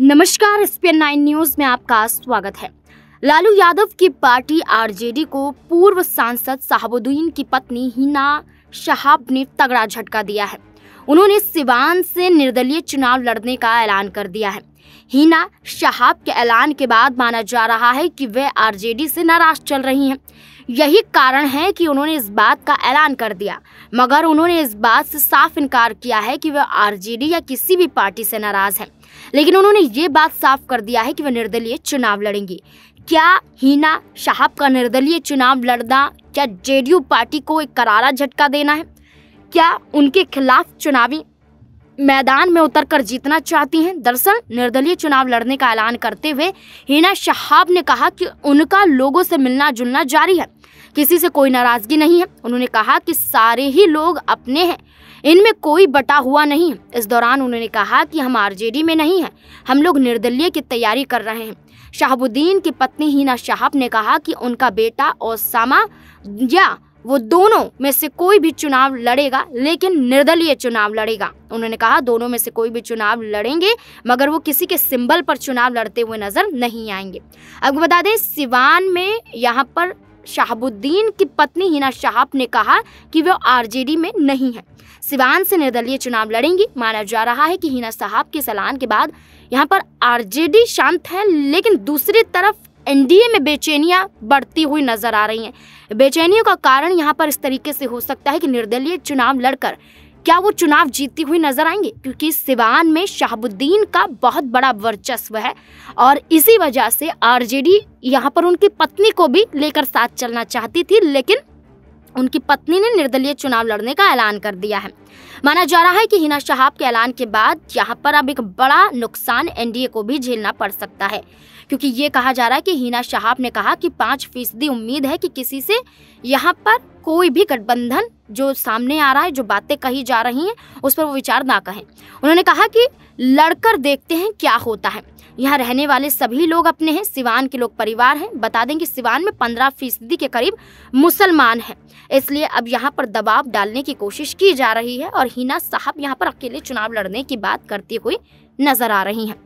नमस्कार ESPN nine news में आपका स्वागत है लालू यादव की पार्टी आरजेडी को पूर्व सांसद साहबुद्दीन की पत्नी हिना शहाब ने तगड़ा झटका दिया है उन्होंने सिवान से निर्दलीय चुनाव लड़ने का ऐलान कर दिया है हिना शहाब के ऐलान के बाद माना जा रहा है कि वे आरजेडी से नाराज चल रही हैं यही कारण है कि उन्होंने इस बात का ऐलान कर दिया मगर उन्होंने इस बात से साफ इनकार किया है कि वह आरजेडी या किसी भी पार्टी से नाराज हैं लेकिन उन्होंने ये बात साफ कर दिया है कि वह निर्दलीय चुनाव लड़ेंगी क्या हीना शाहब का निर्दलीय चुनाव लड़ना क्या जेडीयू पार्टी को एक करारा झटका देना है क्या उनके खिलाफ चुनावी मैदान में उतरकर जीतना चाहती हैं दरअसल निर्दलीय चुनाव लड़ने का ऐलान करते हुए हिना शहाब ने कहा कि उनका लोगों से मिलना जुलना जारी है किसी से कोई नाराजगी नहीं है उन्होंने कहा कि सारे ही लोग अपने हैं इनमें कोई बटा हुआ नहीं है इस दौरान उन्होंने कहा कि हम आरजेडी में नहीं हैं हम लोग निर्दलीय की तैयारी कर रहे हैं शहाबुद्दीन की पत्नी हिना शहाब ने कहा कि उनका बेटा ओसामा या वो दोनों में से कोई भी चुनाव लड़ेगा लेकिन निर्दलीय चुनाव लड़ेगा उन्होंने कहा दोनों में से कोई भी चुनाव लड़ेंगे मगर वो किसी के सिंबल पर चुनाव लड़ते हुए नजर नहीं आएंगे अब बता दें सिवान में यहाँ पर शाहबुद्दीन की पत्नी हिना शाहब ने कहा कि वो आरजेडी में नहीं है सिवान से निर्दलीय चुनाव लड़ेंगी माना जा रहा है कि हिना साहब के सलान के बाद यहाँ पर आरजेडी शांत है लेकिन दूसरी तरफ एनडीए में बेचैनियां बढ़ती हुई नजर आ रही हैं बेचैनियों का कारण यहाँ पर इस तरीके से हो सकता है कि निर्दलीय चुनाव लड़कर क्या वो चुनाव जीतती हुई नजर आएंगे क्योंकि सिवान में शहाबुद्दीन का बहुत बड़ा वर्चस्व है और इसी वजह से आरजेडी यहाँ पर उनकी पत्नी को भी लेकर साथ चलना चाहती थी लेकिन उनकी पत्नी ने निर्दलीय चुनाव लड़ने का ऐलान कर दिया है माना जा रहा है कि हिना शहाब के ऐलान के बाद यहाँ पर अब एक बड़ा नुकसान एनडीए को भी झेलना पड़ सकता है क्योंकि ये कहा जा रहा है कि हीना शहाब ने कहा कि पाँच फीसदी उम्मीद है कि किसी से यहाँ पर कोई भी गठबंधन जो सामने आ रहा है जो बातें कही जा रही हैं उस पर वो विचार ना कहें उन्होंने कहा कि लड़कर देखते हैं क्या होता है यहाँ रहने वाले सभी लोग अपने हैं सिवान के लोग परिवार हैं बता दें कि सिवान में पंद्रह फीसदी के करीब मुसलमान हैं इसलिए अब यहाँ पर दबाव डालने की कोशिश की जा रही है और हीना साहब यहाँ पर अकेले चुनाव लड़ने की बात करती हुई नजर आ रही हैं